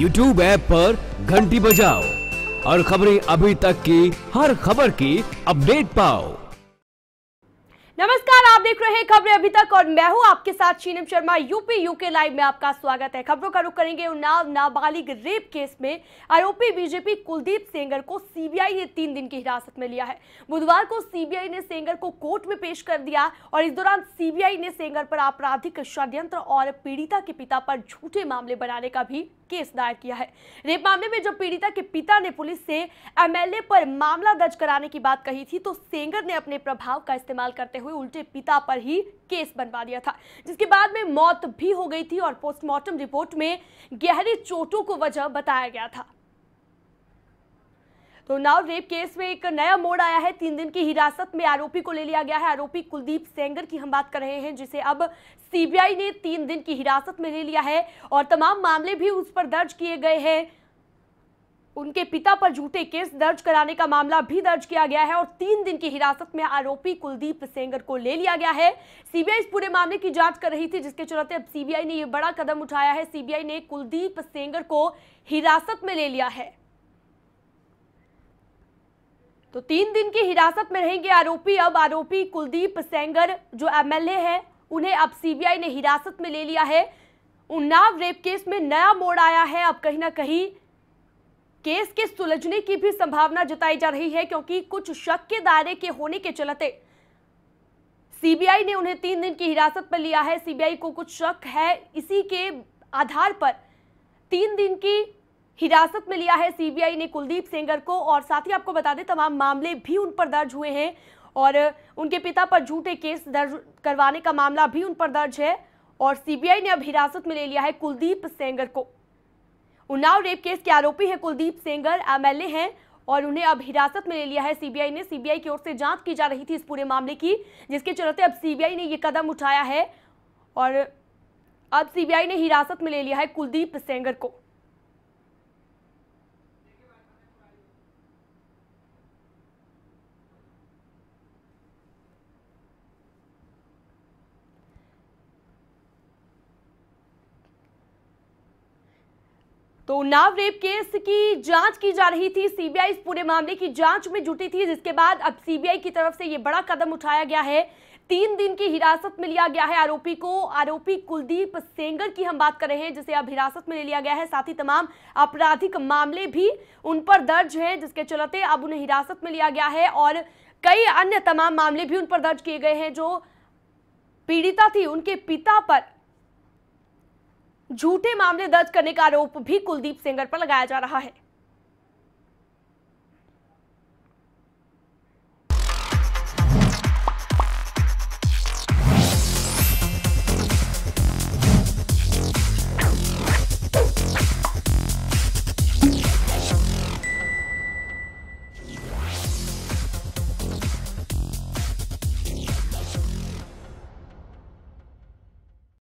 YouTube app पर घंटी बजाओ और खबरें अभी तक की हर खबर की अपडेट पाओ नमस्कार आप देख रहे हैं खबरें अभी तक और मैं हूं आपके साथ Cheenam Sharma UP UK live में आपका स्वागत है खबरों का रुख करेंगे उन्नाव नाबालिग रेप केस में आरोपी बीजेपी कुलदीप सेंगर को सीबीआई ने तीन दिन की हिरासत में लिया है बुधवार को सीबीआई ने सेंगर को कोर्ट में पेश कर दिया और इस दौरान सीबीआई ने सेंगर पर आपराधिक षड्यंत्र और पीड़िता के पिता पर झूठे मामले बनाने का भी केस दायर किया है रेप मामले में जब पीड़िता के पिता ने पुलिस से एमएलए पर मामला दर्ज कराने की बात कही थी तो सेंगर ने अपने प्रभाव का इस्तेमाल करते हुए उल्टे पिता पर ही केस बनवा दिया था जिसके बाद में मौत भी हो गई थी और पोस्टमार्टम रिपोर्ट में गहरी चोटों को वजह बताया गया था तो नाव रेप केस में एक नया मोड़ आया है तीन दिन की हिरासत में आरोपी को ले लिया गया है आरोपी कुलदीप सेंगर की हम बात कर रहे हैं जिसे अब सीबीआई ने तीन दिन की हिरासत में ले लिया है और तमाम मामले भी उस पर दर्ज किए गए हैं उनके पिता पर झूठे केस दर्ज कराने का मामला भी दर्ज किया गया है और तीन दिन की हिरासत में आरोपी कुलदीप सेंगर को ले लिया गया है सीबीआई इस पूरे मामले की जांच कर रही थी जिसके चलते अब सीबीआई ने यह बड़ा कदम उठाया है सीबीआई ने कुलदीप सेंगर को हिरासत में ले लिया है तो तीन दिन की हिरासत में रहेंगे आरोपी अब आरोपी कुलदीप सेंगर जो एमएलए हैं उन्हें अब सीबीआई ने हिरासत में ले लिया है उन्नाव रेप केस में नया मोड़ आया है अब कहीं ना कहीं केस के सुलझने की भी संभावना जताई जा रही है क्योंकि कुछ शक के दायरे के होने के चलते सीबीआई ने उन्हें तीन दिन की हिरासत पर लिया है सीबीआई को कुछ शक है इसी के आधार पर तीन दिन की हिरासत में लिया है सीबीआई ने कुलदीप सेंगर को और साथ ही आपको बता दें तमाम मामले भी उन पर दर्ज हुए हैं और उनके पिता पर झूठे केस दर्ज करवाने का मामला भी उन पर दर्ज है और सीबीआई ने अब हिरासत में ले लिया है कुलदीप सेंगर को उन्नाव रेप केस के आरोपी है कुलदीप सेंगर एमएलए हैं और उन्हें अब हिरासत में ले लिया है सीबीआई ने सीबीआई की ओर से जांच की जा रही थी इस पूरे मामले की जिसके चलते अब सीबीआई ने ये कदम उठाया है और अब सीबीआई ने हिरासत में ले लिया है कुलदीप सेंगर को तो उन्नाव रेप केस की जांच की जा रही थी सीबीआई इस पूरे मामले की जांच में जुटी थी जिसके बाद अब सीबीआई की तरफ से ये बड़ा कदम उठाया गया है तीन दिन की हिरासत में लिया गया है आरोपी को आरोपी कुलदीप सेंगर की हम बात कर रहे हैं जिसे अब हिरासत में ले लिया गया है साथ ही तमाम आपराधिक मामले भी उन पर दर्ज हैं जिसके चलते अब उन्हें हिरासत में लिया गया है और कई अन्य तमाम मामले भी उन पर दर्ज किए गए हैं जो पीड़िता थी उनके पिता पर झूठे मामले दर्ज करने का आरोप भी कुलदीप सेंगर पर लगाया जा रहा है